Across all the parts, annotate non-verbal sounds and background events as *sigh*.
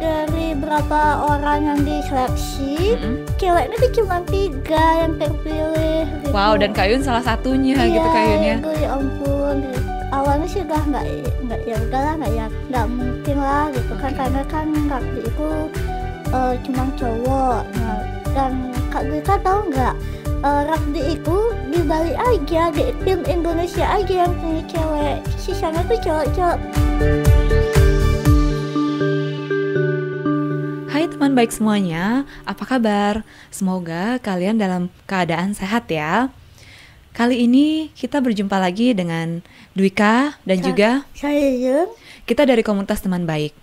dari berapa orang yang diseleksi, mm-hmm. tuh cuma tiga yang terpilih. Gitu. Wow, dan Kayun salah satunya iya, gitu Kayunnya. Iya, ya ampun. Awalnya sih udah nggak nggak ya udahlah nggak ya nggak mungkin lah gitu kan karena kan waktu itu uh, cuma cowok. Nah, dan Kak kan tahu nggak uh, eh, rugby itu di Bali aja di tim Indonesia aja yang punya cewek sisanya tuh cowok-cowok. Hai teman baik semuanya, apa kabar? Semoga kalian dalam keadaan sehat ya. Kali ini kita berjumpa lagi dengan Dwika dan Sa juga saya. Kita dari komunitas teman baik.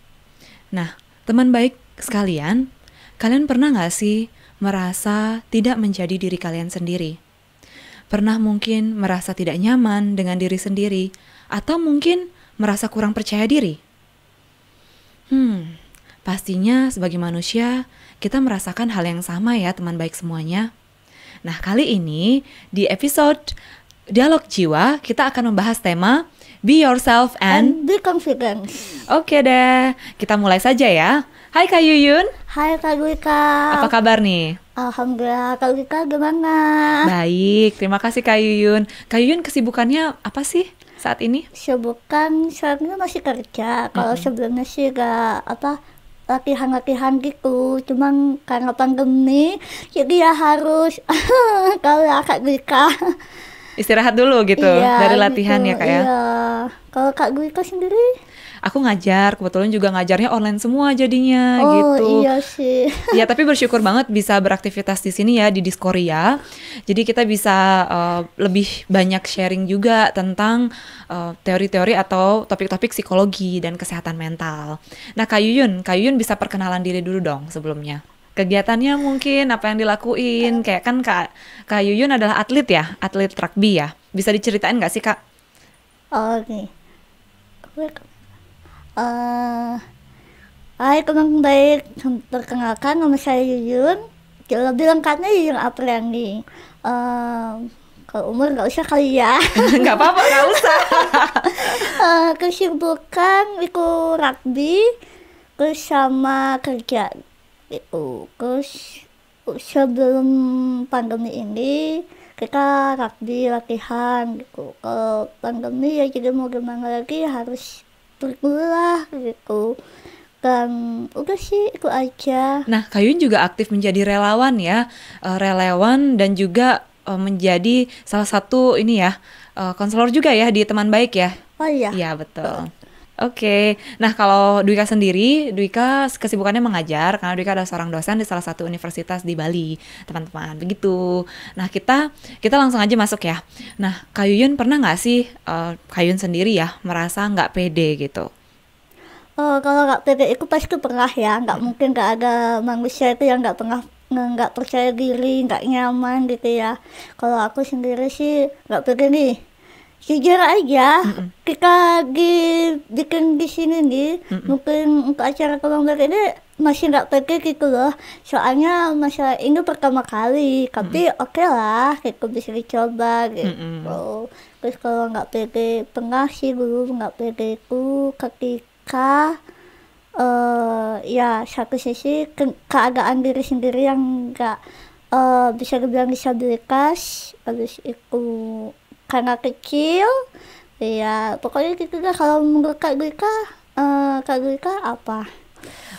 Nah, teman baik sekalian, kalian pernah nggak sih merasa tidak menjadi diri kalian sendiri? Pernah mungkin merasa tidak nyaman dengan diri sendiri, atau mungkin merasa kurang percaya diri? Hmm, Pastinya sebagai manusia, kita merasakan hal yang sama ya teman baik semuanya. Nah, kali ini di episode Dialog Jiwa, kita akan membahas tema Be Yourself and, and Be Confident. Oke deh, kita mulai saja ya. Hai Kak Yuyun. Hai Kak Gwika. Apa kabar nih? Alhamdulillah, Kak Gwika gimana? Baik, terima kasih Kak Yuyun. Kak Yuyun kesibukannya apa sih? saat ini? Sibukan ini masih kerja. Kalau mm -hmm. sebelumnya sih gak apa latihan-latihan gitu cuman karena pandemi jadi ya harus *laughs* kalau kak Gwika istirahat dulu gitu iya, dari gitu. latihan gitu, ya kak ya iya. kalau kak Gwika sendiri aku ngajar kebetulan juga ngajarnya online semua jadinya oh, gitu. Oh iya sih. *laughs* ya tapi bersyukur banget bisa beraktivitas di sini ya di Diskoria. Jadi kita bisa uh, lebih banyak sharing juga tentang teori eh, teori-teori atau topik-topik psikologi dan kesehatan mental. Nah Kak Yuyun, Kak Yuyun bisa perkenalan diri dulu dong sebelumnya kegiatannya mungkin apa yang dilakuin kayak kan kak kak Yuyun adalah atlet ya atlet rugby ya bisa diceritain nggak sih kak? Oke, oh, okay uh, Hai baik perkenalkan nama saya Yuyun lebih lengkapnya Yuyun Apriani uh, kalau umur nggak usah kali ya *laughs* nggak apa-apa nggak usah uh, *laughs* kesibukan ikut rugby terus sama kerja itu terus sebelum pandemi ini kita rugby latihan gitu kalau pandemi ya jadi mau gimana lagi harus atur gitu dan udah sih itu aja. Nah, Kayun juga aktif menjadi relawan ya, uh, relawan dan juga uh, menjadi salah satu ini ya uh, konselor juga ya di teman baik ya. Oh iya. Iya betul. betul. Oke, okay. nah kalau Duika sendiri, Duika kesibukannya mengajar karena Duika adalah seorang dosen di salah satu universitas di Bali, teman-teman, begitu. Nah kita kita langsung aja masuk ya. Nah Kayun pernah nggak sih uh, Kak sendiri ya merasa nggak pede gitu? Oh, kalau nggak pede itu pasti pernah ya, nggak hmm. mungkin nggak ada manusia itu yang nggak pernah nggak percaya diri, nggak nyaman gitu ya. Kalau aku sendiri sih nggak pede nih sejarah aja mm kita lagi bikin di sini nih mungkin untuk acara kembang ini masih nggak pakai gitu loh soalnya masa ini pertama kali tapi oke lah kita bisa dicoba gitu mm terus kalau nggak pakai tengah sih dulu nggak pakai itu ketika eh, ya satu sisi ke- keadaan diri sendiri yang nggak uh, bisa dibilang disabilitas habis itu karena kecil ya pokoknya gitu deh kalau menurut Kak Gwika uh, eh, Kak Gwika apa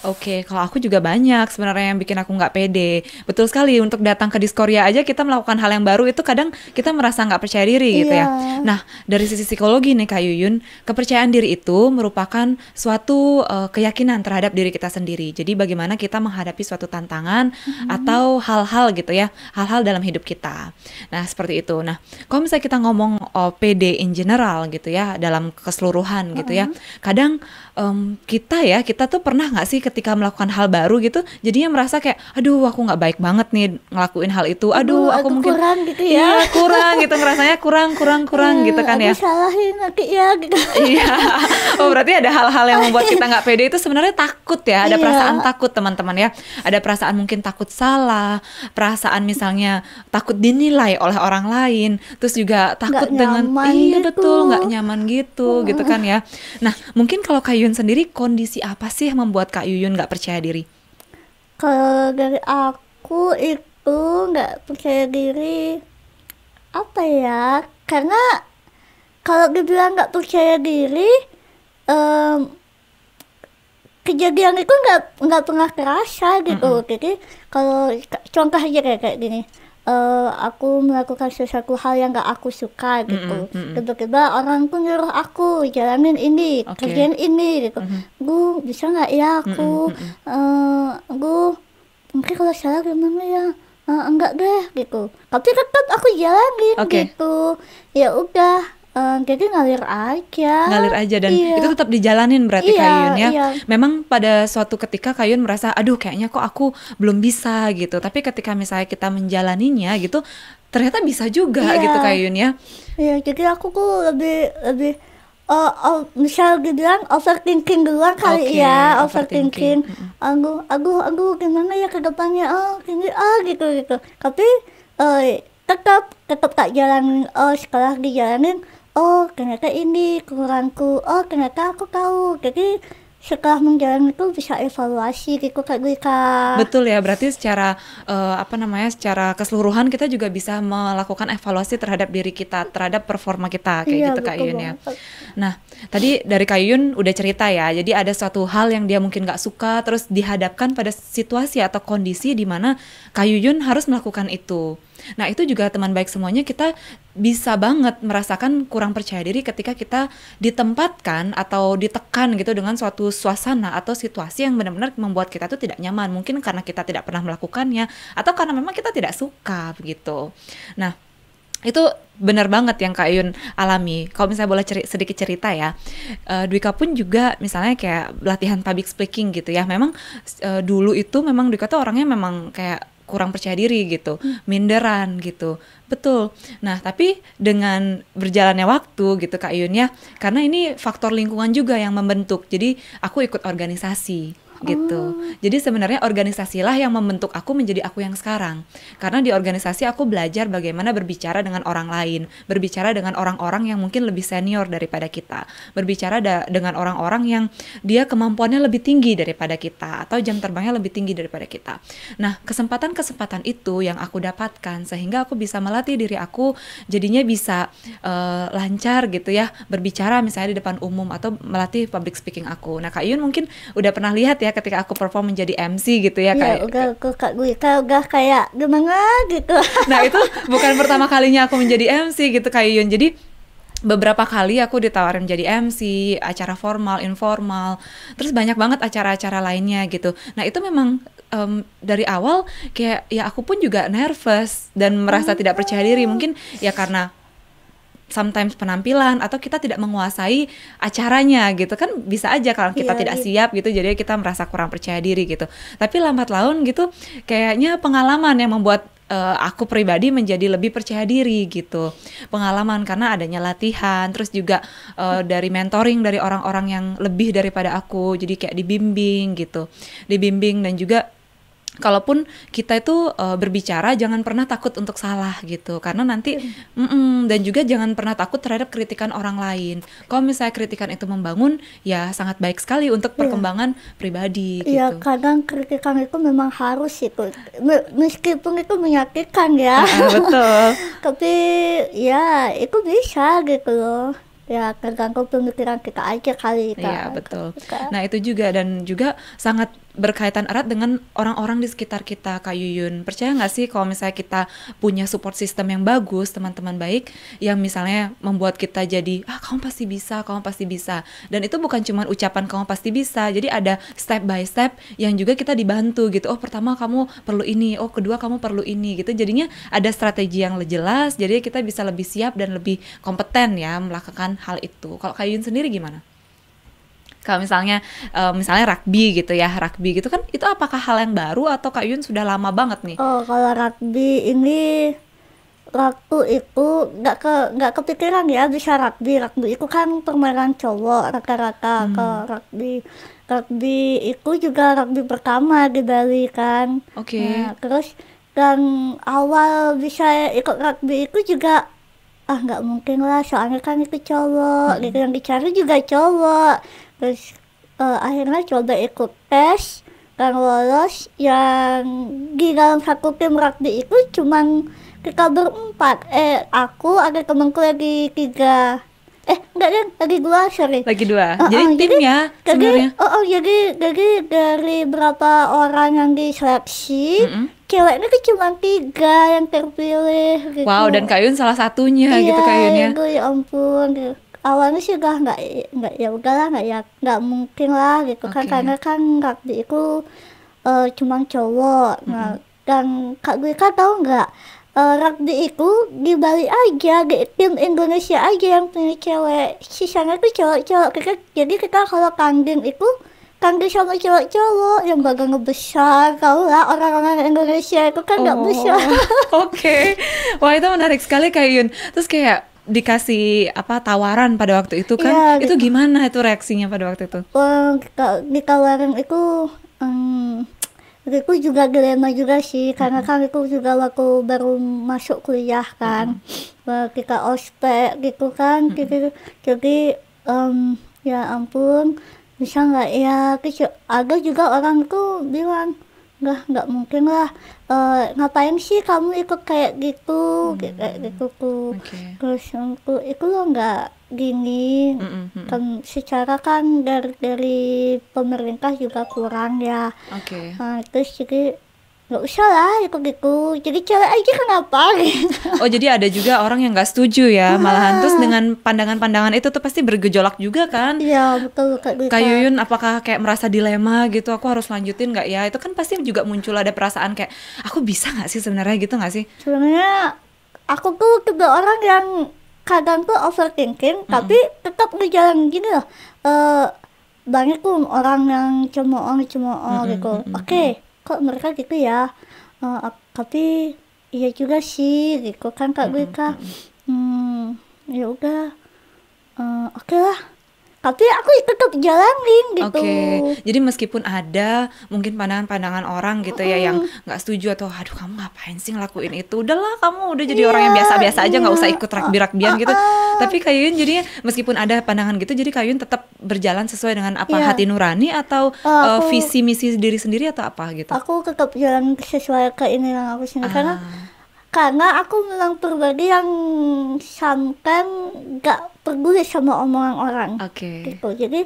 Oke, okay, kalau aku juga banyak sebenarnya yang bikin aku nggak pede. Betul sekali untuk datang ke Diskoria aja kita melakukan hal yang baru itu kadang kita merasa nggak percaya diri gitu ya. Iya. Nah, dari sisi psikologi nih Kak Yuyun, kepercayaan diri itu merupakan suatu uh, keyakinan terhadap diri kita sendiri. Jadi bagaimana kita menghadapi suatu tantangan mm-hmm. atau hal-hal gitu ya, hal-hal dalam hidup kita. Nah, seperti itu. Nah, kalau misalnya kita ngomong oh, pede in general gitu ya dalam keseluruhan gitu mm-hmm. ya. Mhm. Kadang um, kita ya kita tuh pernah nggak sih ketika melakukan hal baru gitu jadinya merasa kayak aduh aku nggak baik banget nih ngelakuin hal itu aduh, aduh aku, aku mungkin kurang gitu ya, ya kurang gitu ngerasanya kurang kurang kurang hmm, gitu kan aku ya salahin aku ya gitu iya oh berarti ada hal-hal yang membuat kita nggak pede itu sebenarnya takut ya ada iya. perasaan takut teman-teman ya ada perasaan mungkin takut salah perasaan misalnya takut dinilai oleh orang lain terus juga takut gak dengan iya gitu. betul nggak nyaman gitu hmm. gitu kan ya nah mungkin kalau kayu Yuyun sendiri kondisi apa sih yang membuat Kak Yuyun nggak percaya diri? Kalau dari aku itu nggak percaya diri apa ya? Karena kalau dibilang nggak percaya diri, um, kejadian itu nggak nggak pernah kerasa gitu. Mm -hmm. Jadi kalau contoh aja kayak, kayak gini, uh, aku melakukan sesuatu hal yang gak aku suka gitu. Mm-hmm, mm-hmm. orang pun nyuruh aku jalanin ini, okay. kerjain ini gitu. Mm-hmm. Gue bisa nggak ya aku, mm-hmm. uh, eh, gue mungkin kalau salah gimana ya? Uh, enggak deh gitu. Tapi tetap kan aku jalanin okay. gitu. Ya udah Eh, jadi ngalir aja. Ngalir aja dan iya. itu tetap dijalanin berarti iya, Kayun ya. Iya. Memang pada suatu ketika Kayun merasa aduh kayaknya kok aku belum bisa gitu. Tapi ketika misalnya kita menjalaninya gitu ternyata bisa juga iya. gitu Kayun ya. Iya, jadi aku tuh lebih lebih uh, uh, misal dibilang overthinking dulu kali okay, ya overthinking, aku aku aku gimana ya ke depannya oh gini oh gitu gitu tapi uh, tetap tetap tak jalanin, oh sekolah dijalanin oh ternyata ini kurangku oh ternyata aku tahu jadi setelah menjalani itu bisa evaluasi gitu kak Gwika. Betul ya, berarti secara uh, apa namanya secara keseluruhan kita juga bisa melakukan evaluasi terhadap diri kita, terhadap performa kita kayak iya, gitu kak Yun ya. Nah tadi dari kak Yun udah cerita ya, jadi ada suatu hal yang dia mungkin nggak suka terus dihadapkan pada situasi atau kondisi di mana kak Yun harus melakukan itu. Nah, itu juga teman baik semuanya kita bisa banget merasakan kurang percaya diri ketika kita ditempatkan atau ditekan gitu dengan suatu suasana atau situasi yang benar-benar membuat kita tuh tidak nyaman. Mungkin karena kita tidak pernah melakukannya atau karena memang kita tidak suka begitu. Nah, itu benar banget yang Kak Yun alami. Kalau misalnya boleh ceri sedikit cerita ya, uh, eh, Dwika pun juga misalnya kayak latihan public speaking gitu ya. Memang uh, dulu itu memang Dwika tuh orangnya memang kayak kurang percaya diri gitu, hmm. minderan gitu. Betul. Nah, tapi dengan berjalannya waktu gitu Kak Yun ya, karena ini faktor lingkungan juga yang membentuk. Jadi aku ikut organisasi gitu. Oh. Jadi sebenarnya organisasilah yang membentuk aku menjadi aku yang sekarang. Karena di organisasi aku belajar bagaimana berbicara dengan orang lain, berbicara dengan orang-orang yang mungkin lebih senior daripada kita, berbicara da dengan orang-orang yang dia kemampuannya lebih tinggi daripada kita atau jam terbangnya lebih tinggi daripada kita. Nah, kesempatan-kesempatan itu yang aku dapatkan sehingga aku bisa melatih diri aku jadinya bisa uh, lancar gitu ya berbicara misalnya di depan umum atau melatih public speaking aku. Nah, Kak Yun mungkin udah pernah lihat ya ketika aku perform menjadi MC gitu ya iya, kayak ya, udah aku kak gue kau gak kayak gimana gitu *laughs* nah itu bukan pertama kalinya aku menjadi MC gitu kayak Yun jadi beberapa kali aku ditawarin menjadi MC, acara formal, informal, terus banyak banget acara-acara lainnya gitu. Nah itu memang um, dari awal kayak ya aku pun juga nervous dan merasa tidak percaya diri oh. mungkin ya karena sometimes penampilan atau kita tidak menguasai acaranya gitu kan bisa aja kalau kita yeah, tidak yeah. siap gitu jadi kita merasa kurang percaya diri gitu tapi lambat laun gitu kayaknya pengalaman yang membuat uh, aku pribadi menjadi lebih percaya diri gitu pengalaman karena adanya latihan terus juga uh, dari mentoring dari orang-orang yang lebih daripada aku jadi kayak dibimbing gitu dibimbing dan juga kalaupun kita itu uh, berbicara jangan pernah takut untuk salah gitu karena nanti mm -mm, dan juga jangan pernah takut terhadap kritikan orang lain kalau misalnya kritikan itu membangun ya sangat baik sekali untuk iya. perkembangan yeah. pribadi iya, gitu kadang kritikan itu memang harus itu meskipun itu menyakitkan ya ah, ah, betul *laughs* tapi ya itu bisa gitu loh ya terganggu pemikiran kita aja kali kan. Iya betul. Nah itu juga dan juga sangat berkaitan erat dengan orang-orang di sekitar kita Kak Yuyun. Percaya nggak sih kalau misalnya kita punya support system yang bagus, teman-teman baik yang misalnya membuat kita jadi ah kamu pasti bisa, kamu pasti bisa. Dan itu bukan cuma ucapan kamu pasti bisa. Jadi ada step by step yang juga kita dibantu gitu. Oh, pertama kamu perlu ini, oh kedua kamu perlu ini gitu. Jadinya ada strategi yang jelas, jadi kita bisa lebih siap dan lebih kompeten ya melakukan hal itu. Kalau kayun sendiri gimana? Kalau misalnya uh, misalnya rugby gitu ya, rugby gitu kan itu apakah hal yang baru atau Kak Yun sudah lama banget nih? Oh, kalau rugby ini waktu itu nggak ke nggak kepikiran ya bisa rugby rugby itu kan permainan cowok rata-rata hmm. ke rugby rugby itu juga rugby pertama di Bali kan oke okay. nah, terus dan awal bisa ikut rugby itu juga ah nggak mungkin lah soalnya kan itu cowok hmm. gitu yang dicari juga cowok terus uh, akhirnya coba ikut tes kan lolos yang di dalam satu tim rugby itu cuman kita berempat eh aku ada temanku lagi tiga eh enggak kan lagi dua sorry lagi dua uh, jadi uh, jadi, sebenarnya oh, oh jadi jadi dari berapa orang yang diseleksi mm -hmm ceweknya tuh cuma tiga yang terpilih gitu. Wow, dan Kayun salah satunya iya, gitu kayunya Iya, ya ampun. Gitu. Awalnya sih gak nggak nggak ya udahlah nggak ya nggak mungkin lah gitu okay. kan karena kan nggak itu uh, cuma cowok. Mm -hmm. Nah, dan Kak gue kan tahu nggak uh, eh, rugby itu di Bali aja di tim Indonesia aja yang punya cewek sisanya tuh cowok-cowok gitu. jadi kita kalau tanding itu di sama cowok-cowok yang gak ngebesar tau lah orang-orang Indonesia itu kan oh, gak besar *laughs* oke okay. wah itu menarik sekali kayak Yun terus kayak dikasih apa tawaran pada waktu itu kan ya, itu gitu. gimana itu reaksinya pada waktu itu Di tawaran itu aku juga dilema juga sih karena kan itu juga waktu baru masuk kuliah kan ketika kita ospek gitu kan gitu, jadi um, ya ampun bisa nggak ya kecil ada juga orang tuh bilang nggak nggak mungkin lah e, ngapain sih kamu ikut kayak gitu hmm. kayak gitu tuh okay. terus aku itu lo nggak gini mm -hmm. kan secara kan dari dari pemerintah juga kurang ya okay. nah, terus jadi nggak usah lah liku gitu, jadi cewek aja kenapa *laughs* oh jadi ada juga orang yang nggak setuju ya iya. malahan terus dengan pandangan-pandangan itu tuh pasti bergejolak juga kan iya betul kak Kak Yuyun apakah kayak merasa dilema gitu aku harus lanjutin nggak ya itu kan pasti juga muncul ada perasaan kayak aku bisa nggak sih sebenarnya gitu nggak sih sebenarnya aku tuh tipe orang yang kadang tuh overthinking mm -hmm. tapi tetap ngejalan gini loh uh, banyak tuh orang yang cemooh cemooh mm -hmm. gitu oke okay kok mereka gitu ya uh, tapi iya juga sih gitu kan kak gue kak hmm ya udah uh, oke okay lah tapi aku tetap jalanin gitu. Oke. Okay. Jadi meskipun ada mungkin pandangan-pandangan orang gitu mm. ya yang nggak setuju atau aduh kamu ngapain sih ngelakuin itu? Udahlah kamu udah jadi yeah, orang yang biasa-biasa aja nggak usah ikut iya. rakbir-rakbian uh, uh, gitu. Uh, tapi Kayun jadinya meskipun ada pandangan gitu jadi Kayun tetap berjalan sesuai dengan apa yeah. hati nurani atau uh, uh aku, uh, visi misi diri sendiri atau apa gitu. Aku tetap jalan sesuai keinginan aku sendiri uh. karena ah. karena aku memang pribadi yang sampai nggak peduli sama omongan orang. Oke. Okay. Gitu. Jadi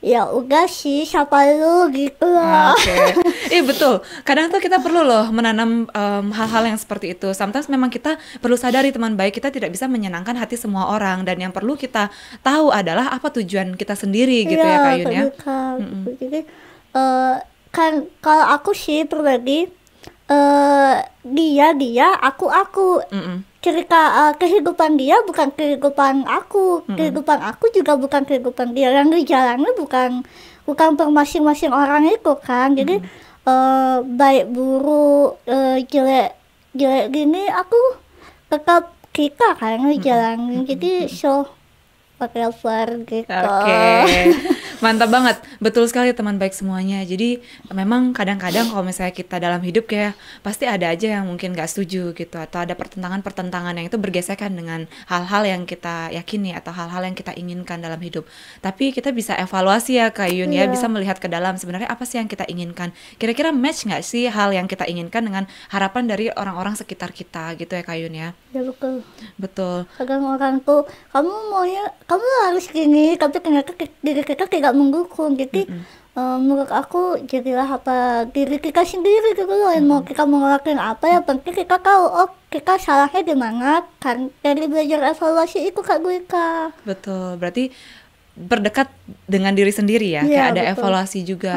ya udah sih siapa lu gitu lah. Oke. Okay. *laughs* Iya betul. Kadang tuh kita perlu loh menanam hal-hal um, yang seperti itu. Sometimes memang kita perlu sadari teman baik kita tidak bisa menyenangkan hati semua orang dan yang perlu kita tahu adalah apa tujuan kita sendiri gitu ya, ya Kak Yun ya. Jadi uh, kan kalau aku sih pribadi uh, dia dia aku aku. Mm -mm cerita uh, kehidupan dia bukan kehidupan aku hmm kehidupan aku juga bukan kehidupan dia yang dijalani bukan bukan per masing-masing orang itu kan jadi mm-hmm. uh, baik buru uh, eh, jelek jelek gini aku tetap kita kan ngejalanin mm-hmm. jadi so pakai Makassar gitu. Oke. Okay. Mantap banget. Betul sekali teman baik semuanya. Jadi memang kadang-kadang kalau misalnya kita dalam hidup ya pasti ada aja yang mungkin gak setuju gitu atau ada pertentangan-pertentangan yang itu bergesekan dengan hal-hal yang kita yakini atau hal-hal yang kita inginkan dalam hidup. Tapi kita bisa evaluasi ya Kak Yun yeah. ya, iya. bisa melihat ke dalam sebenarnya apa sih yang kita inginkan. Kira-kira match nggak sih hal yang kita inginkan dengan harapan dari orang-orang sekitar kita gitu ya Kak Yun ya? Ya betul. Betul. Kadang orang tuh kamu maunya kamu harus gini tapi ternyata diri kita tidak mendukung jadi mm -hmm. um, menurut aku jadilah apa diri kita sendiri gitu loh mm -hmm. mau kita mau apa ya penting kita tahu oh kita salahnya di mana kan dari belajar evaluasi itu kak gue kak betul berarti berdekat dengan diri sendiri ya, ya kayak ada betul. evaluasi juga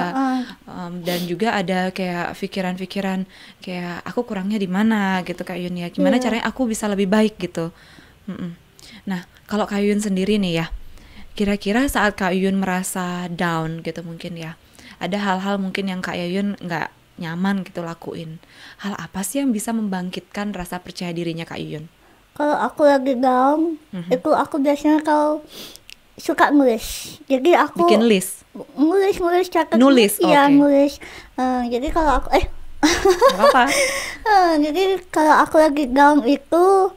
Um, dan juga ada kayak pikiran-pikiran kayak aku kurangnya di mana gitu kak Yunia, gimana yeah. caranya aku bisa lebih baik gitu. Mm -mm. Nah, kalau Kak Yuyun sendiri nih ya, kira-kira saat Kak Yuyun merasa down gitu mungkin ya, ada hal-hal mungkin yang Kak Yuyun nggak nyaman gitu lakuin. Hal apa sih yang bisa membangkitkan rasa percaya dirinya Kak Yuyun? Kalau aku lagi down, mm-hmm. itu aku biasanya kalau suka nulis. Jadi aku bikin list. Nulis, nulis catat. Nulis, ya okay. nulis. Uh, jadi kalau aku eh apa? uh, *laughs* eh, jadi kalau aku lagi down itu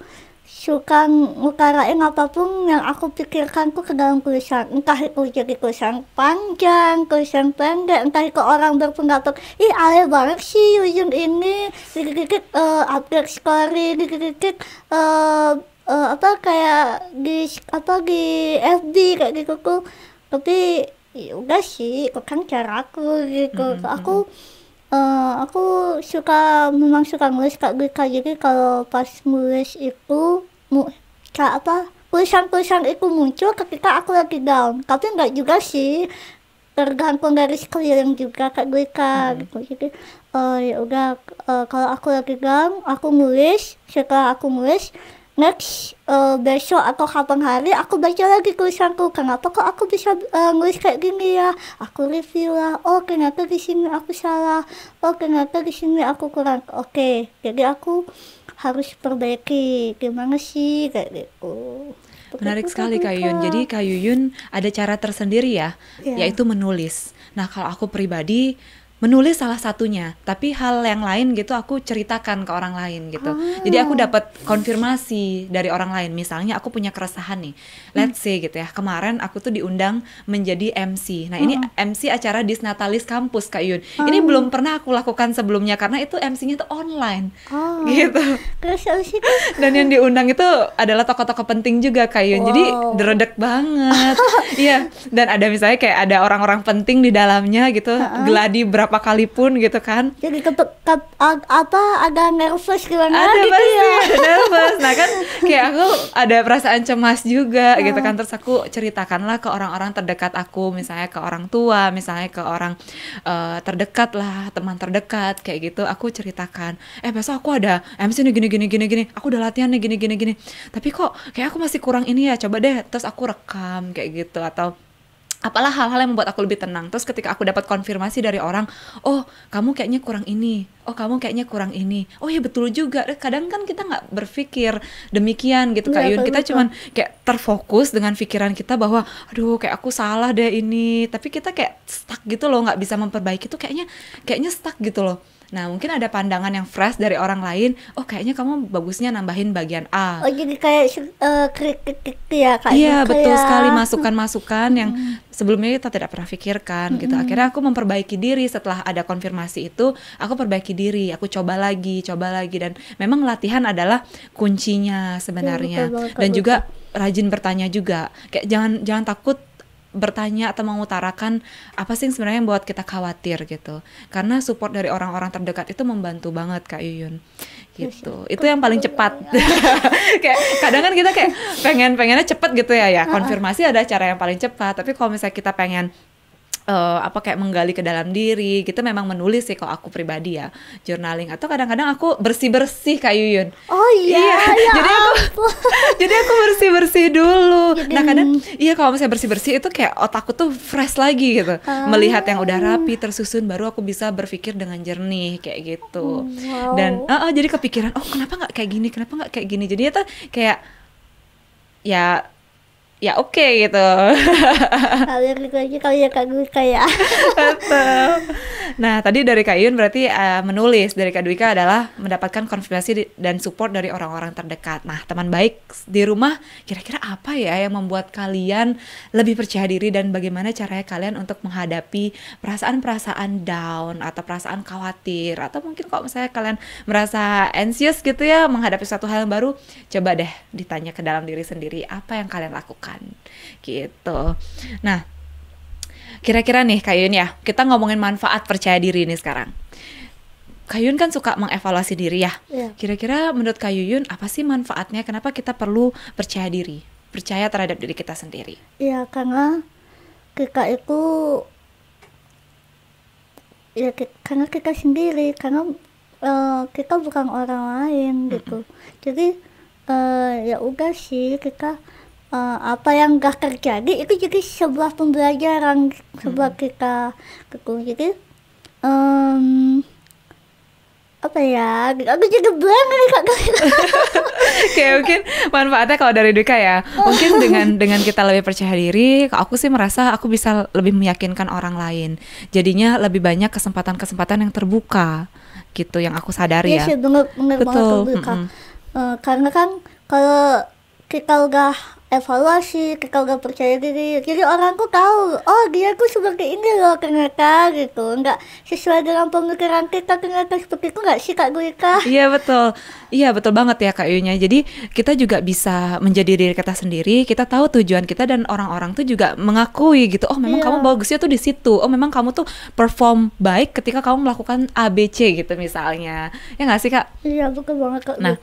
suka ngutarain apapun yang aku pikirkan tuh ke dalam tulisan entah itu jadi tulisan panjang tulisan pendek entah itu orang berpendapat ih aneh banget sih ujung ini dikit-dikit uh, update story dikit-dikit uh, uh, apa kayak di apa di FB kayak gitu tuh tapi ya udah sih itu kan cara aku gitu mm -hmm. aku Uh, aku suka memang suka nulis kak Gika jadi kalau pas nulis itu mu apa tulisan-tulisan itu muncul ketika aku lagi down tapi nggak juga sih tergantung dari yang juga kak gue kak hmm. gitu jadi uh, ya udah uh, kalau aku lagi down aku nulis setelah aku nulis next uh, besok atau kapan hari aku baca lagi tulisanku kenapa kok aku bisa uh, nulis kayak gini ya aku review lah oh ternyata di sini aku salah oh ternyata di sini aku kurang oke okay. jadi aku harus perbaiki gimana sih kayak gitu Menarik sekali Kak Yuyun. Jadi Kak Yuyun ada cara tersendiri ya, yeah. yaitu menulis. Nah, kalau aku pribadi menulis salah satunya, tapi hal yang lain gitu aku ceritakan ke orang lain gitu. oh. Jadi aku ah. dapat konfirmasi dari orang lain. Misalnya aku punya keresahan nih. Let's hmm. say gitu ya. Kemarin aku tuh diundang menjadi MC. Nah, ini ah. MC acara Disnatalis kampus Kak Yun. oh. Ini ah. belum pernah aku lakukan sebelumnya karena itu MC-nya tuh online. Oh. Gitu. *laughs* Dan yang diundang itu adalah tokoh-tokoh penting juga Kak Yun. Wow. Jadi deredek banget. *laughs* Iya. Dan ada misalnya kayak ada orang-orang penting di dalamnya gitu. Uh -uh. Gladi berapa kali pun gitu kan jadi ketuk ket, apa ada nervous gimana ada gitu pasti, ya ada nervous nah kan *laughs* kayak aku ada perasaan cemas juga iya. gitu kan terus aku ceritakanlah ke orang-orang terdekat aku misalnya ke orang tua misalnya ke orang uh, terdekat lah teman terdekat kayak gitu aku ceritakan eh besok aku ada MC nih gini gini gini gini aku udah latihan nih gini gini gini tapi kok kayak aku masih kurang ini ya coba deh terus aku rekam kayak gitu atau apalah hal-hal yang membuat aku lebih tenang. Terus ketika aku dapat konfirmasi dari orang, oh kamu kayaknya kurang ini, oh kamu kayaknya kurang ini, oh ya betul juga. Kadang kan kita nggak berpikir demikian gitu ya, Yun, kita cuman kayak terfokus dengan pikiran kita bahwa, aduh kayak aku salah deh ini. Tapi kita kayak stuck gitu loh, nggak bisa memperbaiki itu kayaknya kayaknya stuck gitu loh. Nah, mungkin ada pandangan yang fresh dari orang lain. Oh, kayaknya kamu bagusnya nambahin bagian A. Oh, jadi kayak uh, eh, kritik krik, ya, Kak. Iya, gitu betul ya. sekali hmm. masukan-masukan yang hmm. sebelumnya kita tidak pernah pikirkan gitu. Hmm. Akhirnya aku memperbaiki diri setelah ada konfirmasi itu, aku perbaiki diri, aku coba lagi, coba lagi dan memang latihan adalah kuncinya sebenarnya. Iya, dan juga rajin bertanya juga. Kayak jangan jangan takut bertanya atau mengutarakan apa sih sebenarnya yang buat kita khawatir gitu. Karena support dari orang-orang terdekat itu membantu banget Kak Yuyun. Gitu. Iya itu yang paling cepat. *laughs* kayak kadang kan kita kayak pengen pengennya cepet gitu ya ya. Konfirmasi ada cara yang paling cepat, tapi kalau misalnya kita pengen uh, apa kayak menggali ke dalam diri gitu memang menulis sih kalau aku pribadi ya journaling atau kadang-kadang aku bersih bersih kayak Yuyun oh iya, iya. *laughs* Ya jadi aku *laughs* jadi aku bersih bersih dulu ya, nah kadang iya kalau misalnya bersih bersih itu kayak otakku tuh fresh lagi gitu ah. melihat yang udah rapi tersusun baru aku bisa berpikir dengan jernih kayak gitu hmm, wow. dan uh, uh, jadi kepikiran oh kenapa nggak kayak gini kenapa nggak kayak gini jadi itu kayak ya ya oke okay, gitu *laughs* kalian lagi kalian kagum kayak nah tadi dari Kak Yun berarti uh, menulis dari Kak Dwika adalah mendapatkan konfirmasi dan support dari orang-orang terdekat nah teman baik di rumah kira-kira apa ya yang membuat kalian lebih percaya diri dan bagaimana caranya kalian untuk menghadapi perasaan-perasaan down atau perasaan khawatir atau mungkin kok misalnya kalian merasa anxious gitu ya menghadapi suatu hal yang baru coba deh ditanya ke dalam diri sendiri apa yang kalian lakukan lakukan gitu. Nah, kira-kira nih Kak Yun ya, kita ngomongin manfaat percaya diri nih sekarang. Kak kan suka mengevaluasi diri ya. kira Kira-kira menurut Kak Yun apa sih manfaatnya? Kenapa kita perlu percaya diri? Percaya terhadap diri kita sendiri. Iya, karena kita itu ya karena kita sendiri, karena uh, kita bukan orang lain gitu. Jadi uh, ya udah sih kita uh, apa yang gak terjadi itu jadi sebuah pembelajaran hmm. sebuah kita keku jadi um, apa ya aku jadi bilang nih kak *laughs* kayak mungkin manfaatnya kalau dari Dika ya mungkin dengan dengan kita lebih percaya diri aku sih merasa aku bisa lebih meyakinkan orang lain jadinya lebih banyak kesempatan-kesempatan yang terbuka gitu yang aku sadari ya, ya. Sih, bener, bener betul mm -hmm. Uh, karena kan kalau kita udah evaluasi kalau nggak percaya diri jadi orangku tahu oh dia aku seperti ini loh ternyata gitu nggak sesuai dengan pemikiran kita ternyata seperti itu nggak sih kak Guika *laughs* iya betul iya betul banget ya kak Yunya jadi kita juga bisa menjadi diri kita sendiri kita tahu tujuan kita dan orang-orang tuh juga mengakui gitu oh memang iya. kamu bagusnya tuh di situ oh memang kamu tuh perform baik ketika kamu melakukan ABC gitu misalnya ya nggak sih kak iya betul banget kak nah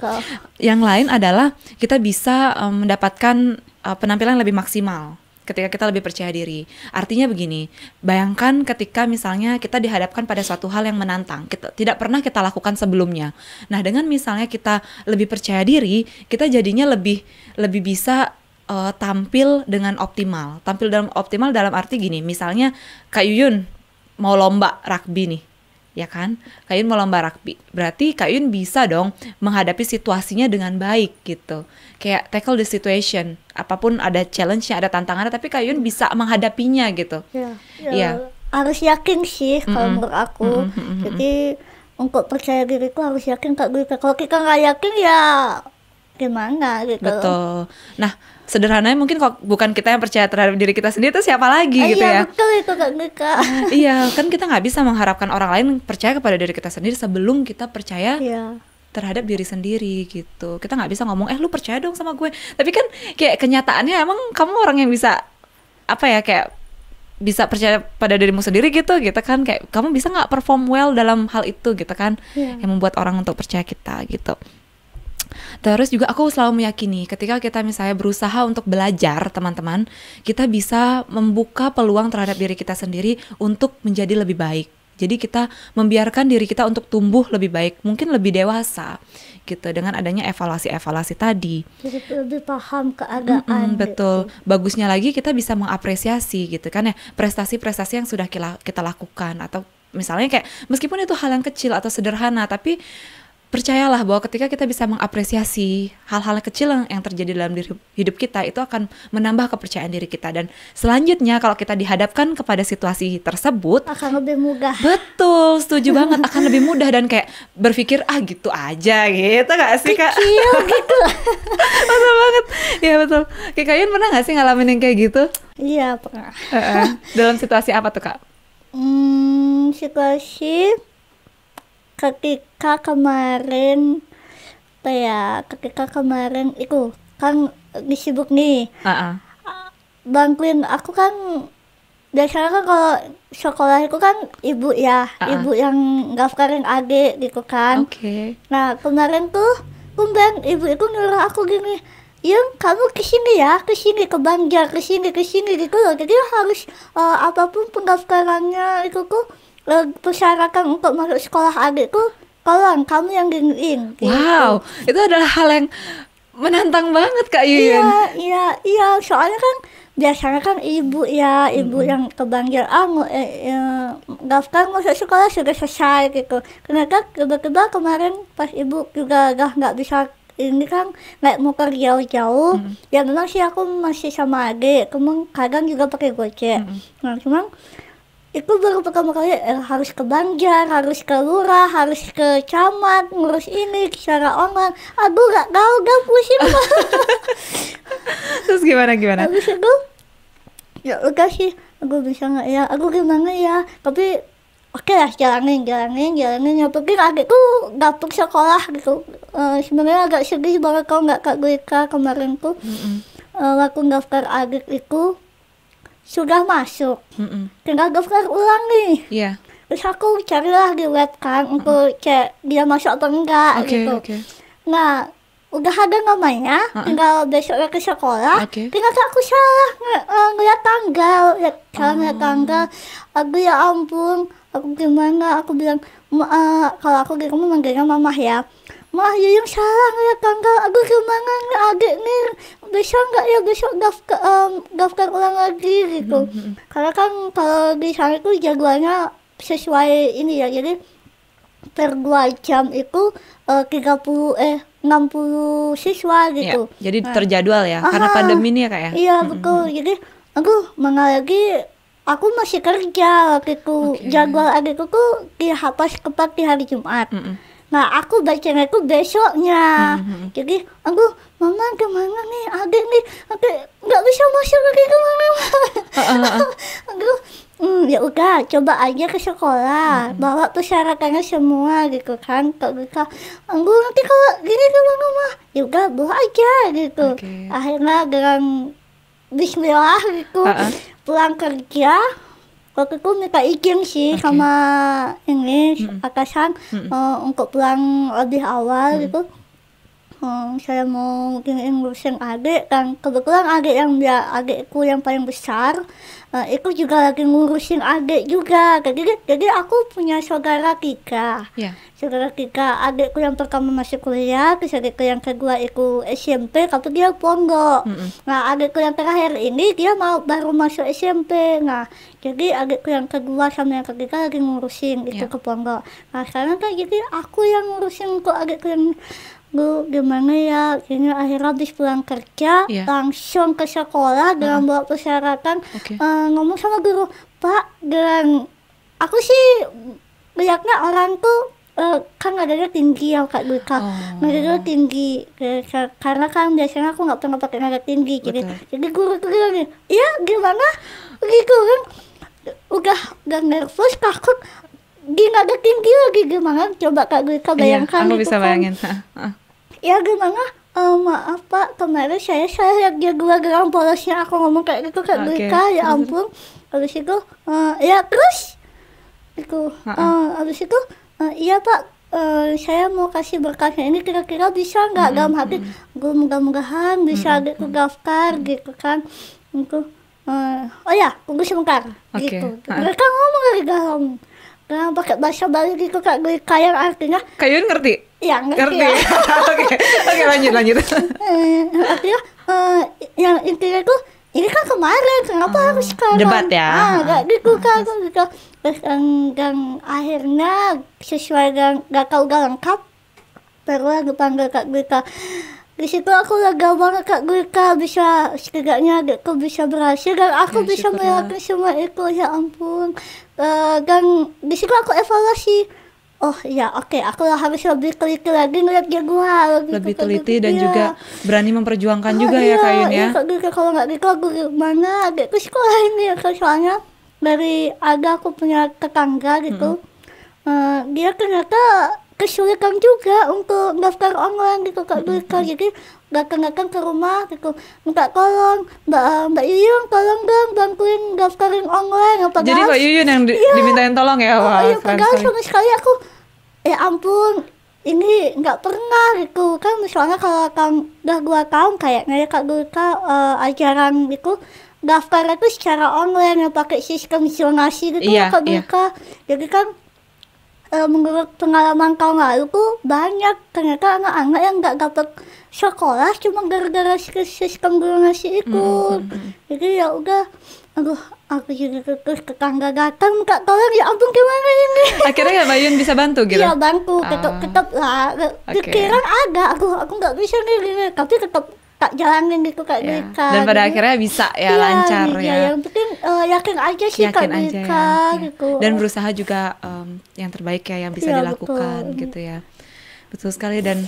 yang lain adalah kita bisa um, mendapatkan uh, penampilan lebih maksimal ketika kita lebih percaya diri. Artinya begini, bayangkan ketika misalnya kita dihadapkan pada suatu hal yang menantang, kita tidak pernah kita lakukan sebelumnya. Nah, dengan misalnya kita lebih percaya diri, kita jadinya lebih lebih bisa uh, tampil dengan optimal. Tampil dalam optimal dalam arti gini, misalnya Kak Yuyun mau lomba rugby nih ya kan? Kak Yuyun mau lomba rugby. Berarti Kak Yuyun bisa dong menghadapi situasinya dengan baik gitu kayak tackle the situation. Apapun ada challenge-nya, ada tantangannya, tapi Kak Yun bisa menghadapinya gitu. Ya, ya. Iya. Yeah. Yeah. Harus yakin sih kalau mm -hmm. menurut aku. Mm -hmm. Jadi untuk percaya diriku harus yakin Kak gue Kalau kita nggak yakin ya gimana gitu. Betul. Nah, sederhananya mungkin kok bukan kita yang percaya terhadap diri kita sendiri itu siapa lagi eh, gitu iya, ya. Iya, betul itu Kak Gika. iya, kan kita nggak bisa mengharapkan orang lain percaya kepada diri kita sendiri sebelum kita percaya iya terhadap diri sendiri gitu kita nggak bisa ngomong eh lu percaya dong sama gue tapi kan kayak kenyataannya emang kamu orang yang bisa apa ya kayak bisa percaya pada dirimu sendiri gitu gitu kan kayak kamu bisa nggak perform well dalam hal itu gitu kan yeah. yang membuat orang untuk percaya kita gitu terus juga aku selalu meyakini ketika kita misalnya berusaha untuk belajar teman-teman kita bisa membuka peluang terhadap diri kita sendiri untuk menjadi lebih baik jadi kita membiarkan diri kita untuk tumbuh lebih baik, mungkin lebih dewasa gitu dengan adanya evaluasi-evaluasi tadi. Jadi lebih paham keadaan. Mm betul. Bagusnya lagi kita bisa mengapresiasi gitu kan ya prestasi-prestasi yang sudah kita lakukan atau misalnya kayak meskipun itu hal yang kecil atau sederhana tapi percayalah bahwa ketika kita bisa mengapresiasi hal-hal kecil yang, yang terjadi dalam diri, hidup kita itu akan menambah kepercayaan diri kita dan selanjutnya kalau kita dihadapkan kepada situasi tersebut akan lebih mudah betul setuju banget akan lebih mudah dan kayak berpikir ah gitu aja gitu gak sih kak kecil *laughs* gitu betul banget ya betul kayak kalian pernah gak sih ngalamin yang kayak gitu iya pernah dalam situasi apa tuh kak hmm situasi ketika ketika kemarin apa ya ketika kemarin itu kan disibuk nih uh-uh. bangkuin aku kan biasanya kan kalau sekolah itu kan ibu ya uh-uh. ibu yang ngafkarin adik gitu kan okay. nah kemarin tuh kumben ibu itu nyuruh aku gini yang kamu ke sini ya ke sini ke ke sini ke sini gitu loh jadi harus uh, apapun pendaftarannya itu tuh uh, persyaratan untuk masuk sekolah adikku kolam kamu yang giniin gitu. wow itu adalah hal yang menantang banget kak Yuyun iya iya iya soalnya kan biasanya kan ibu ya ibu -hmm. yang kebanggil ah mau eh, ya, kan masuk sekolah sudah selesai gitu kenapa tiba-tiba kemarin pas ibu juga gak nggak bisa ini kan naik muka jauh jauh -hmm. ya memang sih aku masih sama adik kemudian kadang juga pakai gocek -hmm. nah cuman itu baru pertama kali eh, harus ke Banjar, harus ke lurah, harus ke camat, ngurus ini secara online. Aduh gak tau gak pusing. Terus gimana gimana? Habis itu ya udah sih aku bisa nggak ya aku gimana ya tapi oke okay lah jalanin jalanin jalanin ya penting adikku dapet sekolah gitu uh, sebenarnya agak sedih banget kalau nggak kak Gwika kemarin tuh mm -hmm. uh, eh, aku daftar adik itu sudah masuk Mm-mm. tinggal daftar ulang nih yeah. terus aku carilah di web kan Mm-mm. untuk cek dia masuk atau enggak okay, gitu okay. nah udah ada namanya uh-uh. tinggal besoknya ke sekolah okay. ternyata aku salah ng- e, ngeliat tanggal liat, ya, salah ngeliat tanggal oh. aku ya ampun aku gimana aku bilang e, kalau aku di rumah manggilnya mamah ya Mah ya yang salah ya tangga. aku kemana nih adik nih bisa nggak ya besok daftar um, daftar ulang lagi gitu. Hmm, hmm, hmm. Karena kan kalau di sana itu jadwalnya sesuai ini ya jadi per dua jam itu eh, tiga uh, puluh eh 60 siswa gitu. Ya, jadi nah. terjadwal ya, Aha, karena pandemi ini ya kak ya. Iya betul. Mm-hmm. Jadi aku mengalami aku masih kerja waktu itu okay. jadwal adikku tuh dihapus kepati di hari Jumat. Mm-hmm. Nah aku bacaan aku besoknya. Mm-hmm. Jadi aku mama kemana nih adik nih adik nggak bisa masuk lagi kemana mana. *laughs* aku mm, ya udah coba aja ke sekolah mm-hmm. bawa persyaratannya semua gitu kan. Kak aku nanti kalau gini kemana mah ya udah bawa aja gitu. Okay. Akhirnya dengan Bismillah gitu uh-uh. pulang kerja kakekku minta izin sih okay. sama mm hmm. kakak sang hmm. uh, untuk pulang lebih awal mm hmm. gitu um, saya mau ngurusin adik dan kebetulan adik yang dia adikku yang paling besar uh, itu juga lagi ngurusin adik juga jadi jadi aku punya saudara tiga yeah. saudara tiga adikku yang pertama masih kuliah adikku yang kedua itu SMP tapi dia pondok mm -hmm. nah adikku yang terakhir ini dia mau baru masuk SMP nah jadi adikku yang kedua sama yang ketiga lagi ngurusin itu yeah. ke pondok nah sekarang kan jadi aku yang ngurusin kok adikku yang Bu, gimana ya ini akhirnya habis pulang kerja yeah. langsung ke sekolah dengan uh -huh. bawa persyaratan okay. uh, eh, ngomong sama guru pak dan aku sih banyaknya orang tuh uh, kan adanya tinggi ya kak Dika oh. nada tinggi karena kan biasanya aku nggak pernah pakai nada tinggi gitu, jadi jadi guru tuh bilang ya gimana gitu kan udah udah nervous takut gak ada tinggi lagi gimana coba kak Dika iya, bayangkan iya, aku gitu bisa kan. bayangin kan ya gimana uh, maaf pak kemarin saya saya lihat dia gua gerang polosnya aku ngomong kayak gitu kayak okay. Rika ya ampun habis itu uh, ya terus itu eh, habis uh, itu uh, iya pak Uh, saya mau kasih berkasnya ini kira-kira bisa nggak mm -hmm. dalam hati hmm. gue mudah-mudahan bisa mm -hmm. gitu daftar gitu kan itu uh, oh ya tunggu sebentar okay. gitu mereka ngomong dari dalam Kenapa pakai bahasa Bali gitu kak gue kayak artinya? Kayun ngerti? Iya ngerti. Ngerti. Ya. *laughs* Oke oke okay, lanjut lanjut. Eh, artinya uh, yang intinya tuh ini kan kemarin kenapa hmm, harus sekarang? Debat ya? Ah gak gitu kak aku gitu terus um, akhirnya sesuai yang gak kau gak lengkap baru aku panggil kak gue kak di situ aku lega banget kak gue kak bisa setidaknya adikku bisa berhasil dan aku ya, bisa melakukan semua itu ya ampun uh, dan di situ aku evaluasi oh ya oke okay. aku harus lebih teliti lagi ngeliat jaguar gitu lebih, lebih kan. teliti iya. dan ya. juga berani memperjuangkan oh, juga ya, iya, iya, ya kain ya iya, kalau nggak gitu aku gimana gitu sekolah ini ya soalnya dari ada aku punya tetangga gitu mm -hmm. uh, dia ternyata kesulitan juga untuk daftar online gitu Kak kak jadi datang-datang ke rumah gitu minta tolong Mbak eh, Mbak Yuyun tolong dong bantuin daftarin online apa Jadi Mbak Yuyun yang di, ya. dimintain tolong ya oh, Wah, oh, iya, padahal sama sekali aku ya ampun ini nggak pernah gitu kan misalnya kalau tahun udah gua tahun kayaknya ya Kak kak uh, ajaran gitu daftar itu secara online yang pakai sistem zonasi gitu ya, iya, ya Kak iya. jadi kan uh, menurut pengalaman kau lalu tuh banyak ternyata anak-anak yang nggak dapat sekolah cuma gara-gara sistem zonasi itu mm-hmm. jadi ya udah aduh aku jadi terus tetangga datang minta tolong ya ampun gimana ini *laughs* akhirnya ya Bayu bisa bantu gitu iya bantu tetap ah, tetap lah okay. kira ada aku aku nggak bisa nih tapi tetap tak jalanin gitu Kak yeah. Dika dan pada gitu. akhirnya bisa ya yeah, lancar yeah, ya yang penting uh, yakin aja sih yakin Kak aja Dika ya. Iya. gitu dan berusaha juga um, yang terbaik ya yang bisa yeah, dilakukan betul. gitu ya betul sekali dan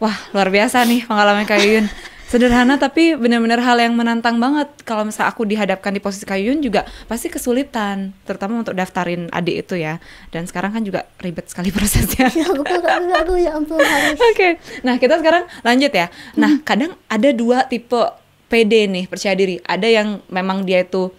wah luar biasa nih pengalaman Kak Yun *laughs* sederhana tapi benar-benar hal yang menantang banget kalau misalnya aku dihadapkan di posisi Kayun juga pasti kesulitan terutama untuk daftarin adik itu ya dan sekarang kan juga ribet sekali *laughs* prosesnya ya aku tuh ya ampun harus *laughs* oke nah kita sekarang lanjut ya nah hmm. kadang ada dua tipe PD nih percaya diri ada yang memang dia itu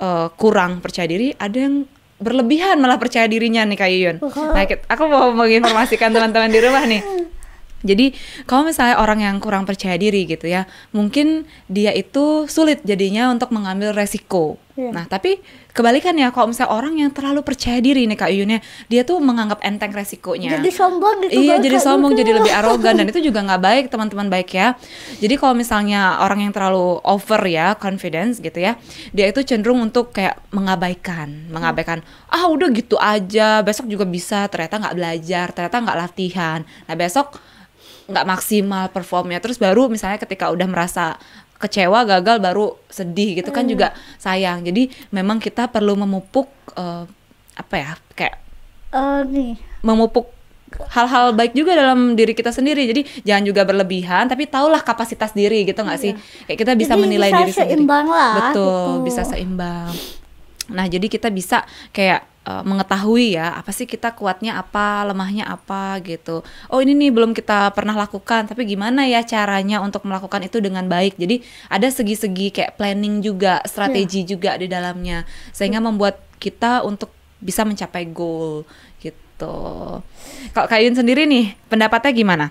uh, kurang percaya diri ada yang berlebihan malah percaya dirinya nih Kak Nah, aku mau menginformasikan teman-teman di rumah nih *laughs* Jadi kalau misalnya orang yang kurang percaya diri gitu ya, mungkin dia itu sulit jadinya untuk mengambil resiko. Yeah. Nah tapi kebalikan ya, kalau misalnya orang yang terlalu percaya diri nih Kak Yunya, dia tuh menganggap enteng resikonya. Jadi sombong gitu. Iya jadi sombong, jadi lebih *laughs* arogan dan itu juga nggak baik teman-teman baik ya. Jadi kalau misalnya orang yang terlalu over ya confidence gitu ya, dia itu cenderung untuk kayak mengabaikan, mengabaikan. Ah udah gitu aja, besok juga bisa. Ternyata nggak belajar, ternyata nggak latihan. Nah besok nggak maksimal performnya terus baru misalnya ketika udah merasa kecewa gagal baru sedih gitu kan hmm. juga sayang jadi memang kita perlu memupuk uh, apa ya kayak uh, nih. memupuk hal-hal baik juga dalam diri kita sendiri jadi jangan juga berlebihan tapi tahulah kapasitas diri gitu nggak iya. sih kayak kita bisa jadi menilai bisa diri seimbang sendiri lah, betul gitu. bisa seimbang nah jadi kita bisa kayak Eh, mengetahui ya apa sih kita kuatnya apa lemahnya apa gitu oh ini nih belum kita pernah lakukan tapi gimana ya caranya untuk melakukan itu dengan baik jadi ada segi-segi kayak planning juga strategi yeah. juga di dalamnya sehingga membuat kita untuk bisa mencapai goal gitu kalau Kayun sendiri nih pendapatnya gimana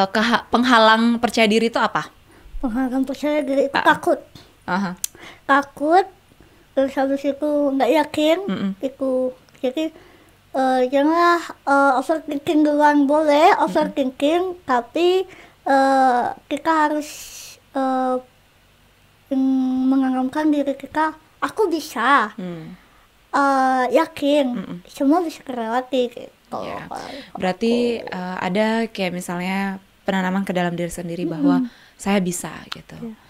uh, penghalang percaya diri itu apa penghalang percaya diri itu ah. takut uh -huh. takut terus habis itu nggak yakin mm -mm. itu jadi uh, janganlah uh, eh, overthinking duluan boleh overthinking mm -mm. tapi uh, kita harus uh, menganggapkan diri kita aku bisa mm. uh, yakin mm -mm. semua bisa terlewati gitu yeah. berarti uh, ada kayak misalnya penanaman ke dalam diri sendiri mm -hmm. bahwa saya bisa gitu yeah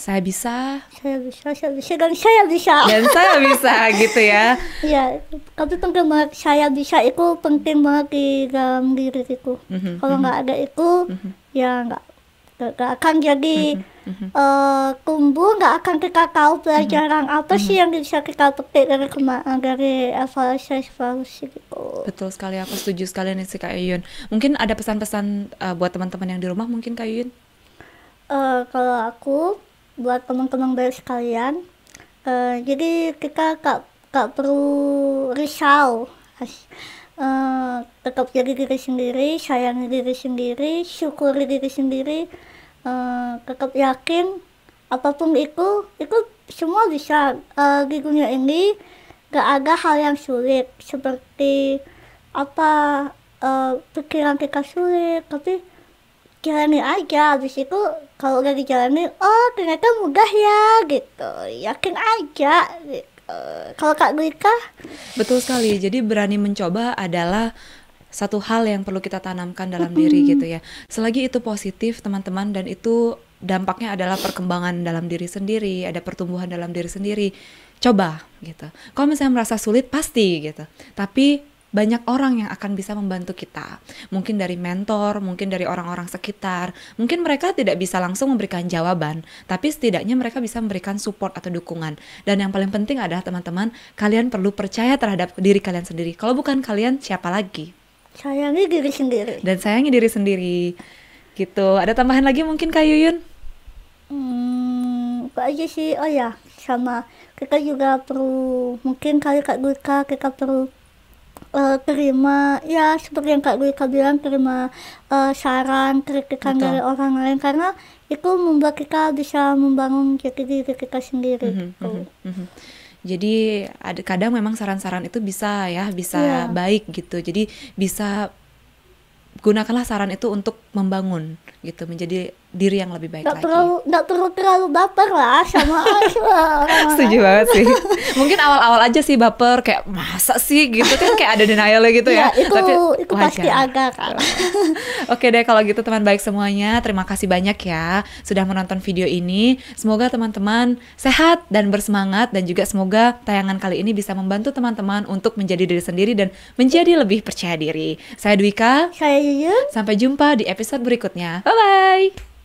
saya bisa saya bisa saya bisa dan saya bisa dan saya bisa *laughs* gitu ya iya tapi penting banget saya bisa itu penting banget di dalam diriku mm -hmm. kalau mhm. nggak ada itu mm -hmm. ya nggak nggak akan jadi mm -hmm. uh, eh, kumbu nggak akan kita tahu mhm, pelajaran mm -hmm. apa sih mm -hmm. yang bisa kita petik dari kemarin dari evaluasi evaluasi gitu betul sekali aku setuju sekali nih si kak Yuyun mungkin ada pesan-pesan uh, buat teman-teman yang di rumah mungkin kak Yuyun uh, kalau aku buat teman-teman baik sekalian uh, jadi kita gak, gak perlu risau uh, tetap jadi diri sendiri sayangi diri sendiri syukuri diri sendiri uh, tetap yakin apapun itu itu semua bisa uh, di dunia ini gak ada hal yang sulit seperti apa uh, pikiran kita sulit tapi jalani aja habis itu kalau udah dijalani oh ternyata mudah ya gitu yakin aja gitu. kalau kak Dika betul sekali jadi berani mencoba adalah satu hal yang perlu kita tanamkan dalam diri gitu ya selagi itu positif teman-teman dan itu dampaknya adalah perkembangan dalam diri sendiri ada pertumbuhan dalam diri sendiri coba gitu kalau misalnya merasa sulit pasti gitu tapi banyak orang yang akan bisa membantu kita. Mungkin dari mentor, mungkin dari orang-orang sekitar, mungkin mereka tidak bisa langsung memberikan jawaban, tapi setidaknya mereka bisa memberikan support atau dukungan. Dan yang paling penting adalah teman-teman, kalian perlu percaya terhadap diri kalian sendiri. Kalau bukan kalian, siapa lagi? Sayangi diri sendiri. Dan sayangi diri sendiri. Gitu. Ada tambahan lagi mungkin Kak Yuyun? Hmm, kok aja sih. Oh ya, sama kita juga perlu mungkin kali Kak Gurka kita perlu uh, terima ya seperti yang Kak Gwika bilang terima uh, saran kritikan Betul. dari orang lain karena itu membuat kita bisa membangun jati diri kita sendiri mm -hmm, mm -hmm, mm -hmm. Jadi ada kadang memang saran-saran itu bisa ya bisa yeah. baik gitu. Jadi bisa gunakanlah saran itu untuk membangun gitu menjadi diri yang lebih baik gak lagi. Terlalu, gak terlalu terlalu baper lah sama *laughs* orang. Setuju banget sih. Mungkin awal-awal aja sih baper kayak masa sih gitu kan kayak ada denial gitu ya. ya. Itu, Tapi itu pasti agak kan. Oke deh kalau gitu teman baik semuanya, terima kasih banyak ya sudah menonton video ini. Semoga teman-teman sehat dan bersemangat dan juga semoga tayangan kali ini bisa membantu teman-teman untuk menjadi diri sendiri dan menjadi lebih percaya diri. Saya Dwika. Saya Yuyun. Sampai jumpa di episode berikutnya. Bye bye.